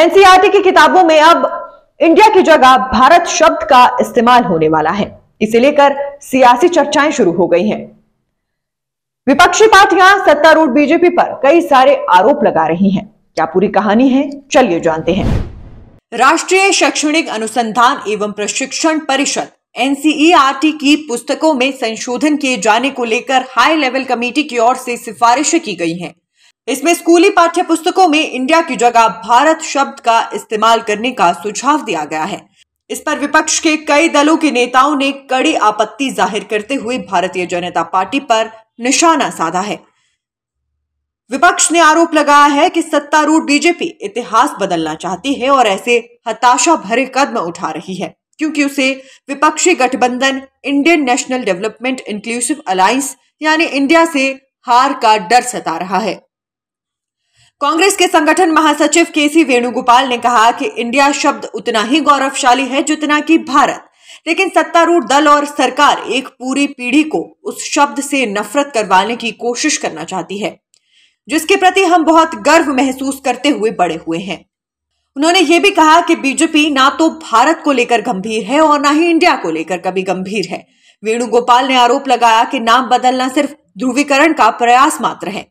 NCERT की किताबों में अब इंडिया की जगह भारत शब्द का इस्तेमाल होने वाला है इसे लेकर सियासी चर्चाएं शुरू हो गई हैं विपक्षी पार्टियां सत्तारूढ़ बीजेपी पर कई सारे आरोप लगा रही हैं क्या पूरी कहानी है चलिए जानते हैं राष्ट्रीय शैक्षणिक अनुसंधान एवं प्रशिक्षण परिषद एनसीईआरटी की पुस्तकों में संशोधन किए जाने को लेकर हाई लेवल कमेटी की ओर से सिफारिशें की गई हैं इसमें स्कूली पाठ्य पुस्तकों में इंडिया की जगह भारत शब्द का इस्तेमाल करने का सुझाव दिया गया है इस पर विपक्ष के कई दलों के नेताओं ने कड़ी आपत्ति जाहिर करते हुए भारतीय जनता पार्टी पर निशाना साधा है विपक्ष ने आरोप लगाया है कि सत्तारूढ़ बीजेपी इतिहास बदलना चाहती है और ऐसे हताशा भरे कदम उठा रही है क्योंकि उसे विपक्षी गठबंधन Indian national development inclusive alliance यानी इंडिया से हार का डर सता रहा है कांग्रेस के संगठन महासचिव के सी वेणुगोपाल ने कहा कि इंडिया शब्द उतना ही गौरवशाली है जितना कि भारत लेकिन सत्तारूढ़ दल और सरकार एक पूरी पीढ़ी को उस शब्द से नफरत करवाने की कोशिश करना चाहती है जिसके प्रति हम बहुत गर्व महसूस करते हुए बड़े हुए हैं उन्होंने ये भी कहा कि बीजेपी ना तो भारत को लेकर गंभीर है और ना ही इंडिया को लेकर कभी गंभीर है वेणुगोपाल ने आरोप लगाया कि नाम बदलना सिर्फ ध्रुवीकरण का प्रयास मात्र है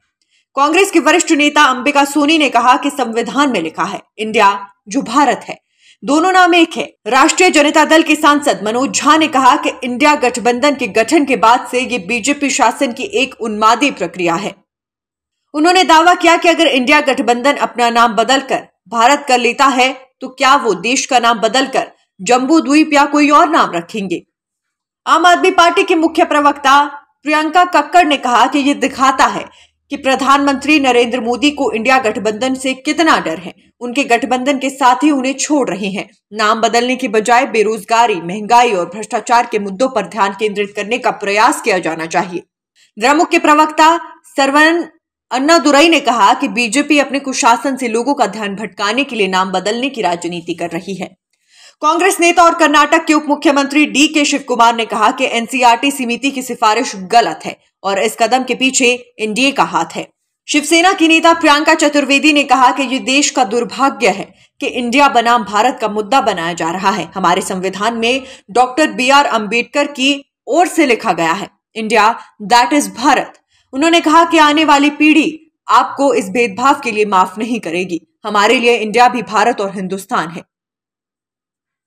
कांग्रेस के वरिष्ठ नेता अंबिका सोनी ने कहा कि संविधान में लिखा है इंडिया जो भारत है दोनों नाम एक है राष्ट्रीय जनता दल के सांसद मनोज झा ने कहा कि इंडिया गठबंधन के गठन के बाद से ये बीजेपी शासन की एक उन्मादी प्रक्रिया है उन्होंने दावा किया कि अगर इंडिया गठबंधन अपना नाम बदलकर भारत कर लेता है तो क्या वो देश का नाम बदलकर जम्बू द्वीप या कोई और नाम रखेंगे आम आदमी पार्टी के मुख्य प्रवक्ता प्रियंका कक्कड़ ने कहा कि ये दिखाता है कि प्रधानमंत्री नरेंद्र मोदी को इंडिया गठबंधन से कितना डर है उनके गठबंधन के साथ ही उन्हें छोड़ रहे हैं नाम बदलने के बजाय बेरोजगारी महंगाई और भ्रष्टाचार के मुद्दों पर ध्यान केंद्रित करने का प्रयास किया जाना चाहिए द्रमुक के प्रवक्ता सरवन अन्ना दुरई ने कहा कि बीजेपी अपने कुशासन से लोगों का ध्यान भटकाने के लिए नाम बदलने की राजनीति कर रही है कांग्रेस नेता और कर्नाटक के उप मुख्यमंत्री डी के शिव कुमार ने कहा कि एनसीआरटी समिति की सिफारिश गलत है और इस कदम के पीछे एनडीए का हाथ है शिवसेना की नेता प्रियंका चतुर्वेदी ने कहा कि ये देश का दुर्भाग्य है कि इंडिया बनाम भारत का मुद्दा बनाया जा रहा है हमारे संविधान में डॉक्टर बी आर अम्बेडकर की ओर से लिखा गया है इंडिया दैट इज भारत उन्होंने कहा कि आने वाली पीढ़ी आपको इस भेदभाव के लिए माफ नहीं करेगी हमारे लिए इंडिया भी भारत और हिंदुस्तान है